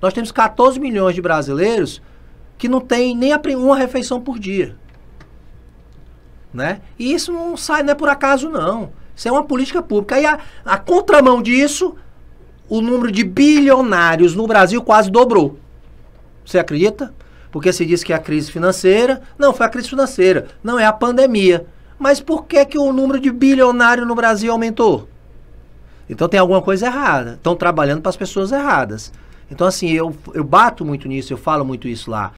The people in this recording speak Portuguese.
Nós temos 14 milhões de brasileiros que não tem nem uma refeição por dia. Né? E isso não sai, não é por acaso, não. Isso é uma política pública. E a, a contramão disso, o número de bilionários no Brasil quase dobrou. Você acredita? Porque se diz que é a crise financeira. Não, foi a crise financeira. Não, é a pandemia. Mas por que, que o número de bilionário no Brasil aumentou? Então tem alguma coisa errada. Estão trabalhando para as pessoas erradas. Então, assim, eu, eu bato muito nisso, eu falo muito isso lá.